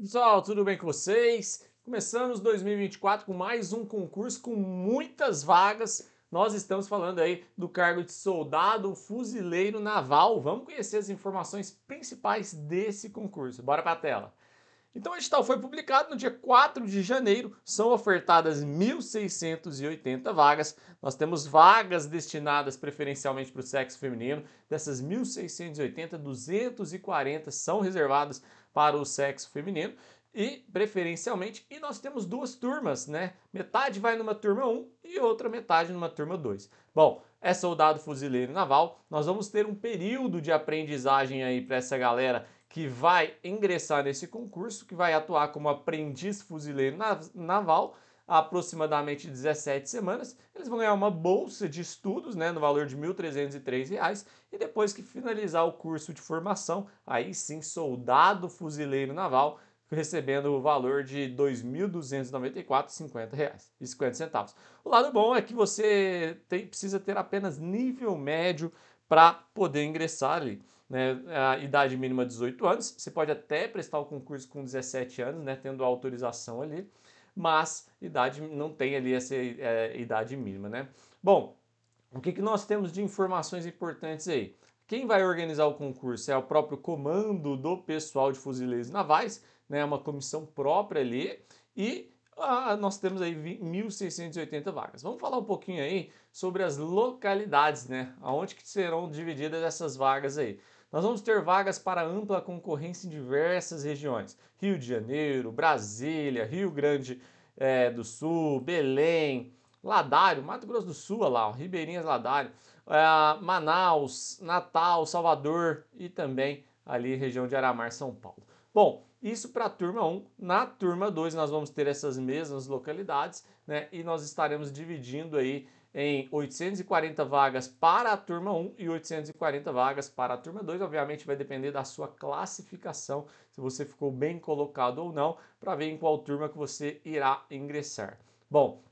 pessoal, tudo bem com vocês? Começamos 2024 com mais um concurso com muitas vagas. Nós estamos falando aí do cargo de soldado fuzileiro naval. Vamos conhecer as informações principais desse concurso. Bora para a tela. Então, o edital foi publicado no dia 4 de janeiro, são ofertadas 1.680 vagas. Nós temos vagas destinadas preferencialmente para o sexo feminino. Dessas 1.680, 240 são reservadas para o sexo feminino e preferencialmente. E nós temos duas turmas, né? Metade vai numa turma 1 e outra metade numa turma 2. Bom, é soldado fuzileiro naval. Nós vamos ter um período de aprendizagem aí para essa galera que vai ingressar nesse concurso, que vai atuar como aprendiz fuzileiro naval aproximadamente 17 semanas, eles vão ganhar uma bolsa de estudos né, no valor de R$ 1.303 e depois que finalizar o curso de formação, aí sim soldado fuzileiro naval, recebendo o valor de R$ 2.294,50. O lado bom é que você tem, precisa ter apenas nível médio para poder ingressar ali. Né, a idade mínima 18 anos, você pode até prestar o concurso com 17 anos, né, tendo autorização ali mas idade não tem ali essa é, idade mínima, né? Bom, o que, que nós temos de informações importantes aí? Quem vai organizar o concurso é o próprio comando do pessoal de fuzileiros navais, né? É uma comissão própria ali e ah, nós temos aí 1.680 vagas. Vamos falar um pouquinho aí sobre as localidades, né? Aonde que serão divididas essas vagas aí? Nós vamos ter vagas para ampla concorrência em diversas regiões: Rio de Janeiro, Brasília, Rio Grande é, do Sul, Belém, Ladário, Mato Grosso do Sul, lá, Ribeirinhas Ladário, é, Manaus, Natal, Salvador e também ali região de Aramar, São Paulo. Bom, isso para a turma 1. Na turma 2, nós vamos ter essas mesmas localidades, né? E nós estaremos dividindo aí em 840 vagas para a turma 1 e 840 vagas para a turma 2. Obviamente vai depender da sua classificação, se você ficou bem colocado ou não, para ver em qual turma que você irá ingressar. Bom,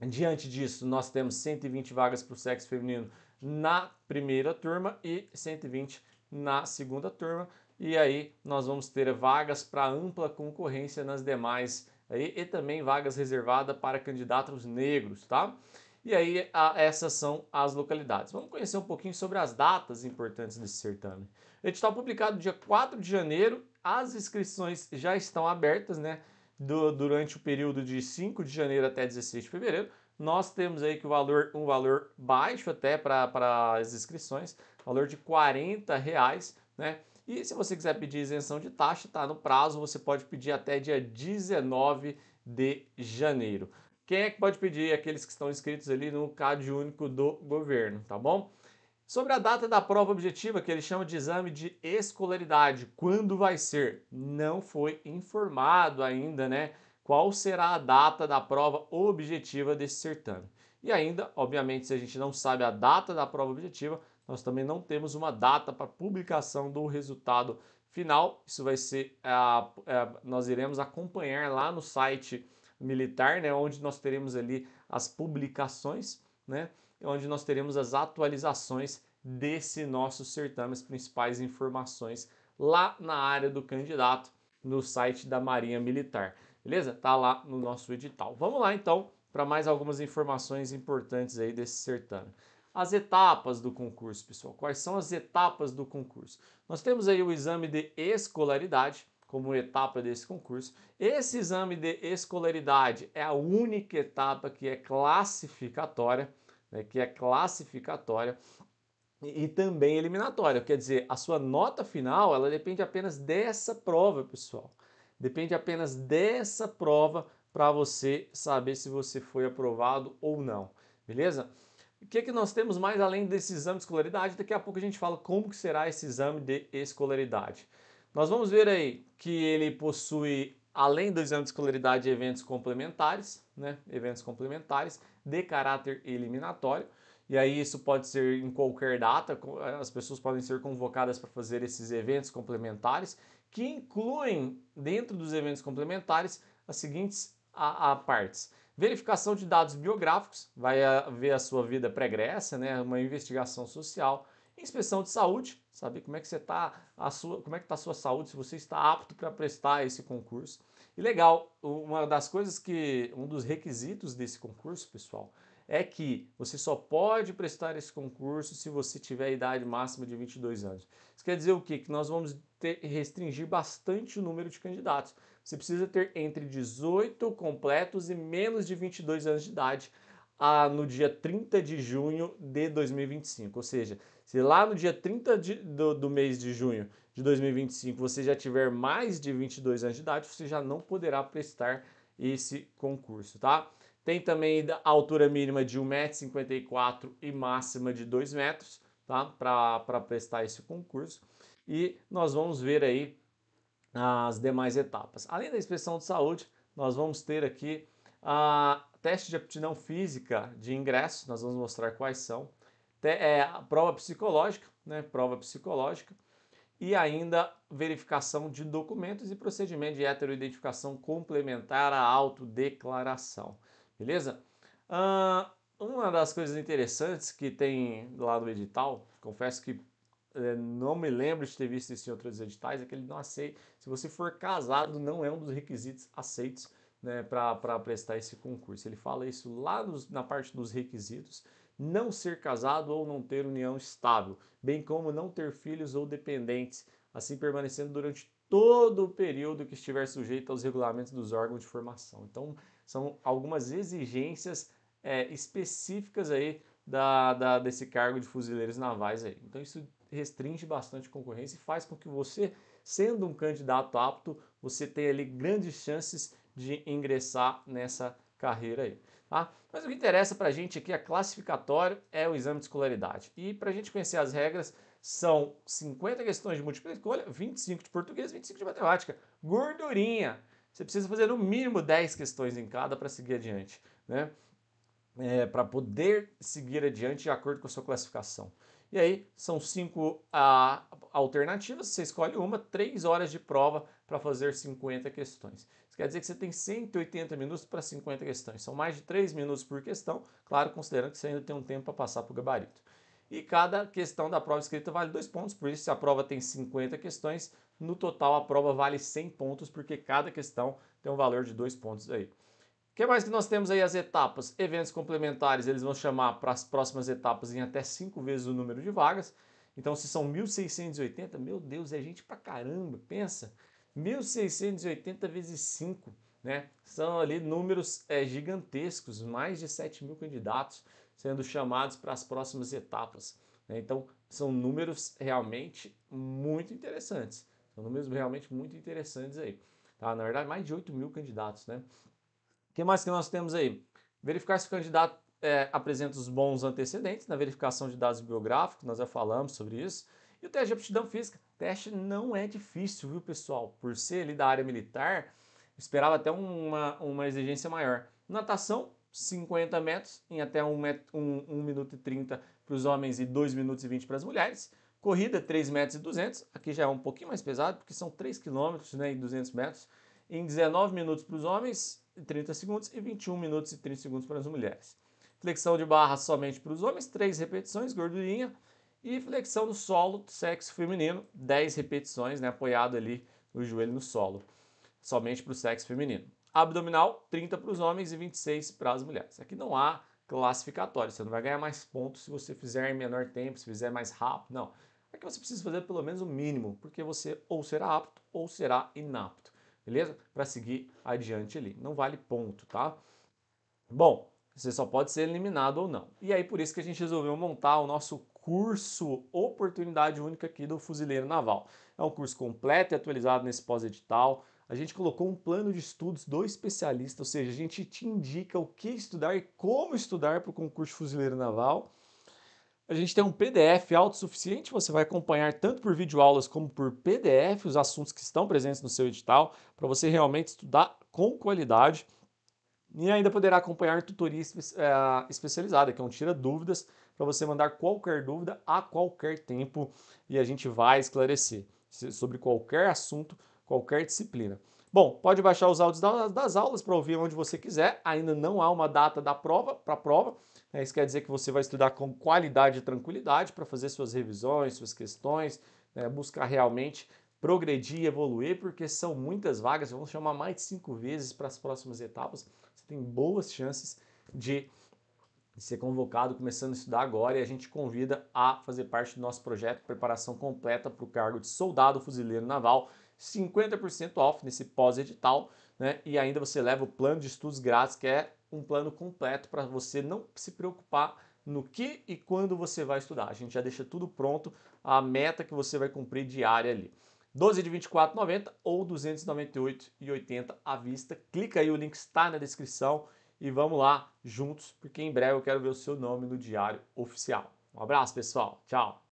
diante disso, nós temos 120 vagas para o sexo feminino na primeira turma e 120 na segunda turma e aí nós vamos ter vagas para ampla concorrência nas demais aí, e também vagas reservadas para candidatos negros, tá? E aí a, essas são as localidades. Vamos conhecer um pouquinho sobre as datas importantes desse certame. edital publicado dia 4 de janeiro, as inscrições já estão abertas, né? Do, durante o período de 5 de janeiro até 16 de fevereiro. Nós temos aí que o valor, um valor baixo até para as inscrições, valor de 40 reais, né? E se você quiser pedir isenção de taxa, está no prazo, você pode pedir até dia 19 de janeiro. Quem é que pode pedir? Aqueles que estão inscritos ali no CAD único do governo, tá bom? Sobre a data da prova objetiva, que ele chama de exame de escolaridade, quando vai ser? Não foi informado ainda, né? Qual será a data da prova objetiva desse certame? E ainda, obviamente, se a gente não sabe a data da prova objetiva, nós também não temos uma data para publicação do resultado final. Isso vai ser, uh, nós iremos acompanhar lá no site militar, né, onde nós teremos ali as publicações, né, onde nós teremos as atualizações desse nosso certame, as principais informações lá na área do candidato no site da Marinha Militar. Beleza? Tá lá no nosso edital. Vamos lá então para mais algumas informações importantes aí desse certame as etapas do concurso, pessoal. Quais são as etapas do concurso? Nós temos aí o exame de escolaridade como etapa desse concurso. Esse exame de escolaridade é a única etapa que é classificatória, né, que é classificatória e, e também eliminatória. Quer dizer, a sua nota final, ela depende apenas dessa prova, pessoal. Depende apenas dessa prova para você saber se você foi aprovado ou não. Beleza? O que, é que nós temos mais além desse exame de escolaridade? Daqui a pouco a gente fala como que será esse exame de escolaridade. Nós vamos ver aí que ele possui, além do exame de escolaridade, eventos complementares, né? Eventos complementares de caráter eliminatório. E aí isso pode ser em qualquer data, as pessoas podem ser convocadas para fazer esses eventos complementares, que incluem dentro dos eventos complementares as seguintes a, a partes verificação de dados biográficos, vai eh, ver a sua vida pregressa, né, uma investigação social, inspeção de saúde, saber como é que você tá, a sua, como é que está a sua saúde, se você está apto para prestar esse concurso. E legal, uma das coisas que um dos requisitos desse concurso, pessoal, é que você só pode prestar esse concurso se você tiver a idade máxima de 22 anos. Isso quer dizer o quê? Que nós vamos ter, restringir bastante o número de candidatos você precisa ter entre 18 completos e menos de 22 anos de idade ah, no dia 30 de junho de 2025. Ou seja, se lá no dia 30 de, do, do mês de junho de 2025 você já tiver mais de 22 anos de idade, você já não poderá prestar esse concurso, tá? Tem também a altura mínima de 1,54m e máxima de 2 metros, tá? Para prestar esse concurso. E nós vamos ver aí nas demais etapas. Além da inspeção de saúde, nós vamos ter aqui a ah, teste de aptidão física de ingresso, nós vamos mostrar quais são, é, a prova psicológica, né, prova psicológica, e ainda verificação de documentos e procedimento de heteroidentificação complementar à autodeclaração, beleza? Ah, uma das coisas interessantes que tem lá no edital, confesso que é, não me lembro de ter visto isso em outros editais, é que ele não aceita. Se você for casado, não é um dos requisitos aceitos né, para prestar esse concurso. Ele fala isso lá nos, na parte dos requisitos. Não ser casado ou não ter união estável, bem como não ter filhos ou dependentes, assim permanecendo durante todo o período que estiver sujeito aos regulamentos dos órgãos de formação. Então, são algumas exigências é, específicas aí da, da, desse cargo de fuzileiros navais aí. Então, isso restringe bastante a concorrência e faz com que você, sendo um candidato apto, você tenha ali grandes chances de ingressar nessa carreira aí. Tá? Mas o que interessa para a gente aqui, a classificatória, é o exame de escolaridade. E para a gente conhecer as regras, são 50 questões de múltipla escolha, 25 de português, 25 de matemática. Gordurinha! Você precisa fazer no mínimo 10 questões em cada para seguir adiante, né? É, para poder seguir adiante de acordo com a sua classificação. E aí são cinco ah, alternativas, você escolhe uma, três horas de prova para fazer 50 questões. Isso quer dizer que você tem 180 minutos para 50 questões. São mais de três minutos por questão, claro, considerando que você ainda tem um tempo para passar para o gabarito. E cada questão da prova escrita vale dois pontos, por isso se a prova tem 50 questões, no total a prova vale 100 pontos, porque cada questão tem um valor de dois pontos aí que mais que nós temos aí as etapas? Eventos complementares, eles vão chamar para as próximas etapas em até cinco vezes o número de vagas. Então, se são 1.680, meu Deus, é gente pra caramba, pensa. 1.680 vezes 5, né? São ali números é, gigantescos, mais de 7 mil candidatos sendo chamados para as próximas etapas. Né? Então, são números realmente muito interessantes. São números realmente muito interessantes aí. Tá? Na verdade, mais de 8 mil candidatos, né? que mais que nós temos aí? Verificar se o candidato é, apresenta os bons antecedentes na verificação de dados biográficos, nós já falamos sobre isso. E o teste de aptidão física. O teste não é difícil, viu, pessoal? Por ser ali da área militar, esperava até uma, uma exigência maior. Natação, 50 metros, em até 1, metro, 1, 1 minuto e 30 para os homens e 2 minutos e 20 para as mulheres. Corrida, 3 metros e 200, aqui já é um pouquinho mais pesado, porque são 3 quilômetros né, e 200 metros, em 19 minutos para os homens e 30 segundos e 21 minutos e 30 segundos para as mulheres. Flexão de barra somente para os homens, 3 repetições, gordurinha. E flexão do solo, sexo feminino, 10 repetições, né, apoiado ali o joelho no solo, somente para o sexo feminino. Abdominal, 30 para os homens e 26 para as mulheres. Aqui não há classificatório, você não vai ganhar mais pontos se você fizer em menor tempo, se fizer mais rápido, não. Aqui você precisa fazer pelo menos o mínimo, porque você ou será apto ou será inapto beleza? Para seguir adiante ali. Não vale ponto, tá? Bom, você só pode ser eliminado ou não. E aí por isso que a gente resolveu montar o nosso curso Oportunidade Única aqui do Fuzileiro Naval. É um curso completo e atualizado nesse pós-edital. A gente colocou um plano de estudos do especialista, ou seja, a gente te indica o que estudar e como estudar para o concurso Fuzileiro Naval a gente tem um PDF autossuficiente, você vai acompanhar tanto por videoaulas como por PDF os assuntos que estão presentes no seu edital, para você realmente estudar com qualidade. E ainda poderá acompanhar tutoria eh, especializada, que é um tira dúvidas, para você mandar qualquer dúvida a qualquer tempo e a gente vai esclarecer sobre qualquer assunto, qualquer disciplina. Bom, pode baixar os áudios das aulas para ouvir onde você quiser. Ainda não há uma data da prova para a prova, né? Isso quer dizer que você vai estudar com qualidade e tranquilidade para fazer suas revisões, suas questões, né? buscar realmente progredir e evoluir, porque são muitas vagas, vamos chamar mais de cinco vezes para as próximas etapas. Você tem boas chances de ser convocado começando a estudar agora e a gente convida a fazer parte do nosso projeto Preparação Completa para o cargo de soldado fuzileiro naval, 50% off nesse pós-edital, né? E ainda você leva o plano de estudos grátis, que é um plano completo para você não se preocupar no que e quando você vai estudar. A gente já deixa tudo pronto, a meta que você vai cumprir diária ali. 12 de 24,90 ou 298,80 à vista. Clica aí, o link está na descrição e vamos lá juntos, porque em breve eu quero ver o seu nome no diário oficial. Um abraço, pessoal. Tchau.